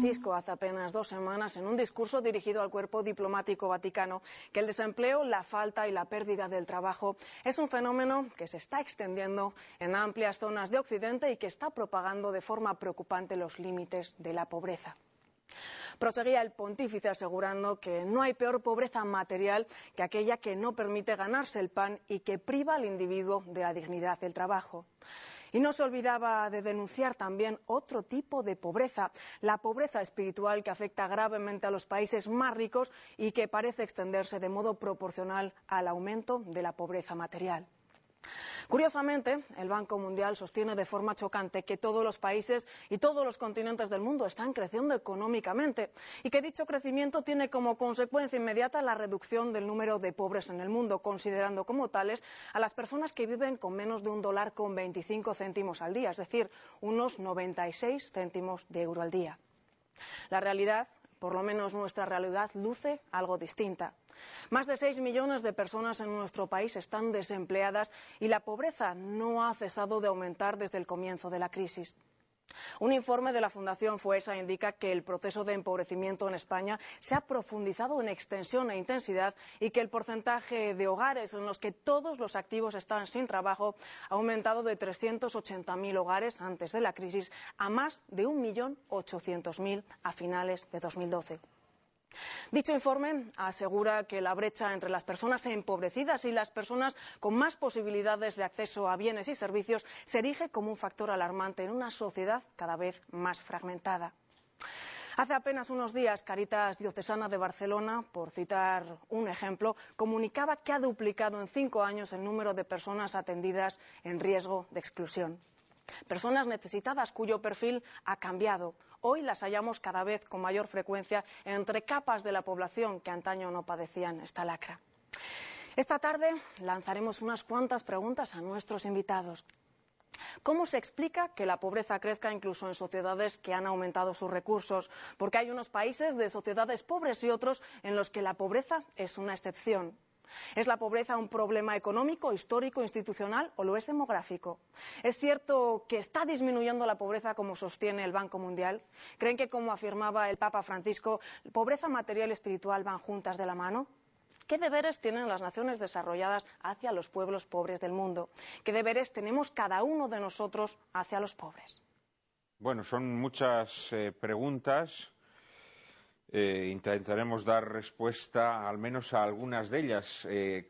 Francisco hace apenas dos semanas en un discurso dirigido al cuerpo diplomático vaticano que el desempleo, la falta y la pérdida del trabajo es un fenómeno que se está extendiendo en amplias zonas de Occidente y que está propagando de forma preocupante los límites de la pobreza. Proseguía el pontífice asegurando que no hay peor pobreza material que aquella que no permite ganarse el pan y que priva al individuo de la dignidad del trabajo. Y no se olvidaba de denunciar también otro tipo de pobreza, la pobreza espiritual que afecta gravemente a los países más ricos y que parece extenderse de modo proporcional al aumento de la pobreza material. Curiosamente, el Banco Mundial sostiene de forma chocante que todos los países y todos los continentes del mundo están creciendo económicamente y que dicho crecimiento tiene como consecuencia inmediata la reducción del número de pobres en el mundo, considerando como tales a las personas que viven con menos de un dólar con 25 céntimos al día, es decir, unos 96 céntimos de euro al día. La realidad por lo menos nuestra realidad luce algo distinta. Más de 6 millones de personas en nuestro país están desempleadas y la pobreza no ha cesado de aumentar desde el comienzo de la crisis. Un informe de la Fundación Fuesa indica que el proceso de empobrecimiento en España se ha profundizado en extensión e intensidad y que el porcentaje de hogares en los que todos los activos están sin trabajo ha aumentado de 380.000 hogares antes de la crisis a más de 1.800.000 a finales de 2012. Dicho informe asegura que la brecha entre las personas empobrecidas y las personas con más posibilidades de acceso a bienes y servicios se erige como un factor alarmante en una sociedad cada vez más fragmentada. Hace apenas unos días, Caritas Diocesana de Barcelona, por citar un ejemplo, comunicaba que ha duplicado en cinco años el número de personas atendidas en riesgo de exclusión. Personas necesitadas cuyo perfil ha cambiado. Hoy las hallamos cada vez con mayor frecuencia entre capas de la población que antaño no padecían esta lacra. Esta tarde lanzaremos unas cuantas preguntas a nuestros invitados. ¿Cómo se explica que la pobreza crezca incluso en sociedades que han aumentado sus recursos? Porque hay unos países de sociedades pobres y otros en los que la pobreza es una excepción. ¿Es la pobreza un problema económico, histórico, institucional o lo es demográfico? ¿Es cierto que está disminuyendo la pobreza como sostiene el Banco Mundial? ¿Creen que, como afirmaba el Papa Francisco, pobreza material y espiritual van juntas de la mano? ¿Qué deberes tienen las naciones desarrolladas hacia los pueblos pobres del mundo? ¿Qué deberes tenemos cada uno de nosotros hacia los pobres? Bueno, son muchas eh, preguntas eh, intentaremos dar respuesta al menos a algunas de ellas. Eh,